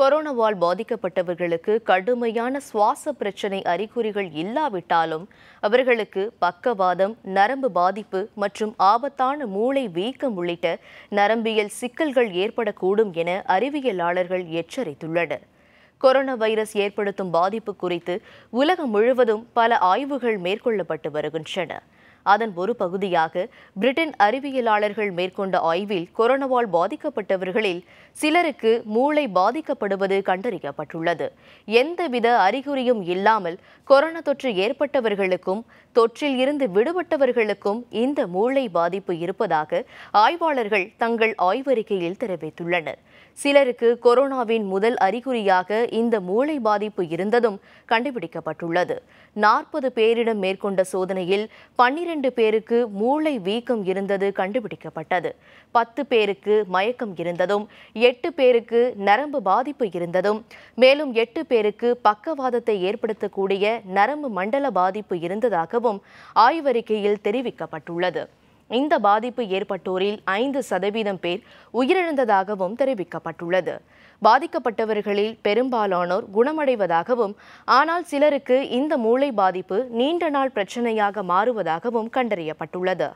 கொரோனாவால் பாதிக்கப்பட்டவர்களுக்கு கடுமையான சுவாச பிரச்சினை அறிகுறிகள் இல்லாவிட்டாலும் அவர்களுக்கு பக்கவாதம் நரம்பு பாதிப்பு மற்றும் ஆபத்தான மூளை வீக்கம் உள்ளிட்ட நரம்பியல் சிக்கல்கள் ஏற்படக்கூடும் என அறிவியலாளர்கள் எச்சரித்துள்ளனர் கொரோனா வைரஸ் ஏற்படுத்தும் பாதிப்பு குறித்து உலகம் முழுவதும் பல ஆய்வுகள் மேற்கொள்ளப்பட்டு வருகின்றன அதன் ஒரு பகுதியாக பிரிட்டன் அறிவியலாளர்கள் மேற்கொண்ட ஆய்வில் கொரோனாவால் பாதிக்கப்பட்டவர்களில் சிலருக்கு மூளை பாதிக்கப்படுவது கண்டறியப்பட்டுள்ளது எந்தவித அறிகுறியும் இல்லாமல் கொரோனா தொற்று ஏற்பட்டவர்களுக்கும் தொற்றில் இருந்து விடுபட்டவர்களுக்கும் இந்த மூளை பாதிப்பு இருப்பதாக ஆய்வாளர்கள் தங்கள் ஆய்வறிக்கையில் தெரிவித்துள்ளனர் சிலருக்கு கொரோனாவின் முதல் அறிகுறியாக இந்த மூளை பாதிப்பு இருந்ததும் கண்டுபிடிக்கப்பட்டுள்ளது நாற்பது பேரிடம் மேற்கொண்ட சோதனையில் பன்னிரண்டு பன்னிரண்டு பேருக்கு மூளை வீக்கம் இருந்தது கண்டுபிடிக்கப்பட்டது பத்து பேருக்கு மயக்கம் இருந்ததும் எட்டு பேருக்கு நரம்பு பாதிப்பு இருந்ததும் மேலும் எட்டு பேருக்கு பக்கவாதத்தை ஏற்படுத்தக்கூடிய நரம்பு மண்டல பாதிப்பு இருந்ததாகவும் ஆய்வறிக்கையில் தெரிவிக்கப்பட்டுள்ளது இந்த பாதிப்பு ஏற்பட்டோரில் ஐந்து சதவீதம் பேர் உயிரிழந்ததாகவும் தெரிவிக்கப்பட்டுள்ளது பாதிக்கப்பட்டவர்களில் பெரும்பாலானோர் குணமடைவதாகவும் ஆனால் சிலருக்கு இந்த மூளை பாதிப்பு நீண்ட நாள் பிரச்சனையாக மாறுவதாகவும் கண்டறியப்பட்டுள்ளது